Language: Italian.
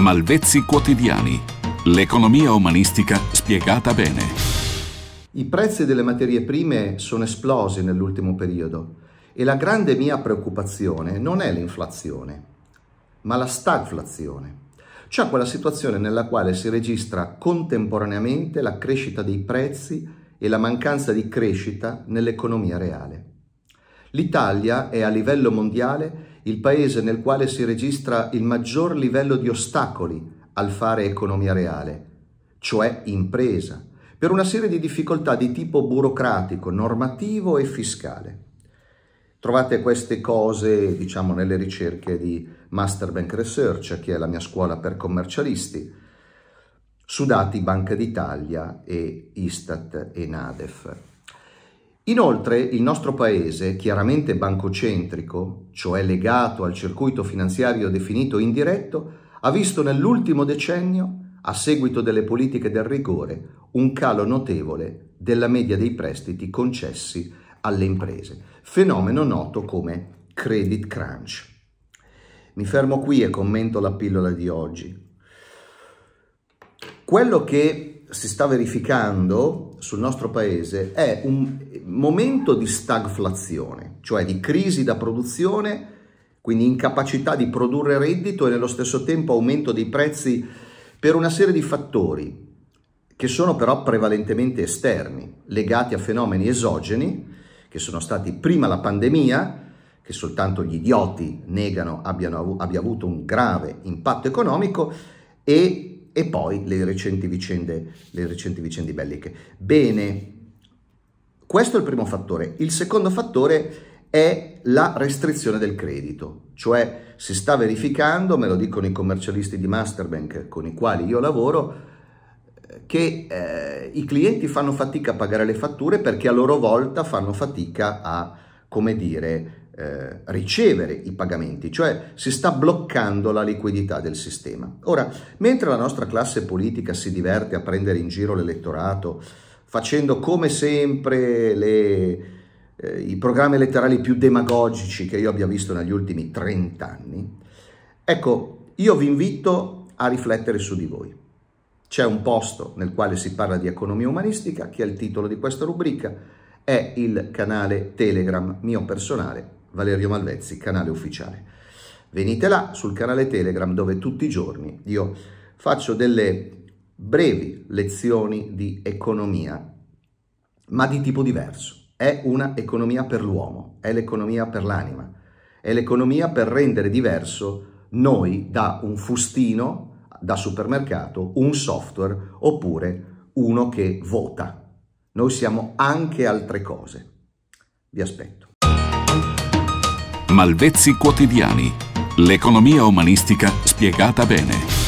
Malvezzi quotidiani. L'economia umanistica spiegata bene. I prezzi delle materie prime sono esplosi nell'ultimo periodo e la grande mia preoccupazione non è l'inflazione, ma la stagflazione, cioè quella situazione nella quale si registra contemporaneamente la crescita dei prezzi e la mancanza di crescita nell'economia reale. L'Italia è a livello mondiale il paese nel quale si registra il maggior livello di ostacoli al fare economia reale, cioè impresa, per una serie di difficoltà di tipo burocratico, normativo e fiscale. Trovate queste cose, diciamo, nelle ricerche di Masterbank Research, che è la mia scuola per commercialisti, su dati Banca d'Italia e Istat e Nadef. Inoltre il nostro paese, chiaramente bancocentrico, cioè legato al circuito finanziario definito indiretto, ha visto nell'ultimo decennio, a seguito delle politiche del rigore, un calo notevole della media dei prestiti concessi alle imprese, fenomeno noto come credit crunch. Mi fermo qui e commento la pillola di oggi. Quello che si sta verificando sul nostro paese è un momento di stagflazione, cioè di crisi da produzione, quindi incapacità di produrre reddito e nello stesso tempo aumento dei prezzi per una serie di fattori che sono però prevalentemente esterni, legati a fenomeni esogeni, che sono stati prima la pandemia, che soltanto gli idioti negano abbiano, abbia avuto un grave impatto economico, e e poi le recenti vicende, le recenti vicende belliche. Bene, questo è il primo fattore. Il secondo fattore è la restrizione del credito, cioè si sta verificando, me lo dicono i commercialisti di Masterbank con i quali io lavoro, che eh, i clienti fanno fatica a pagare le fatture perché a loro volta fanno fatica a, come dire, eh, ricevere i pagamenti, cioè si sta bloccando la liquidità del sistema. Ora, mentre la nostra classe politica si diverte a prendere in giro l'elettorato, facendo come sempre le, eh, i programmi elettorali più demagogici che io abbia visto negli ultimi 30 anni, ecco, io vi invito a riflettere su di voi. C'è un posto nel quale si parla di economia umanistica, che è il titolo di questa rubrica, è il canale Telegram mio personale Valerio Malvezzi, canale ufficiale. Venite là sul canale Telegram dove tutti i giorni io faccio delle brevi lezioni di economia, ma di tipo diverso. È una economia per l'uomo, è l'economia per l'anima, è l'economia per rendere diverso noi da un fustino da supermercato, un software oppure uno che vota. Noi siamo anche altre cose. Vi aspetto. Malvezzi Quotidiani. L'economia umanistica spiegata bene.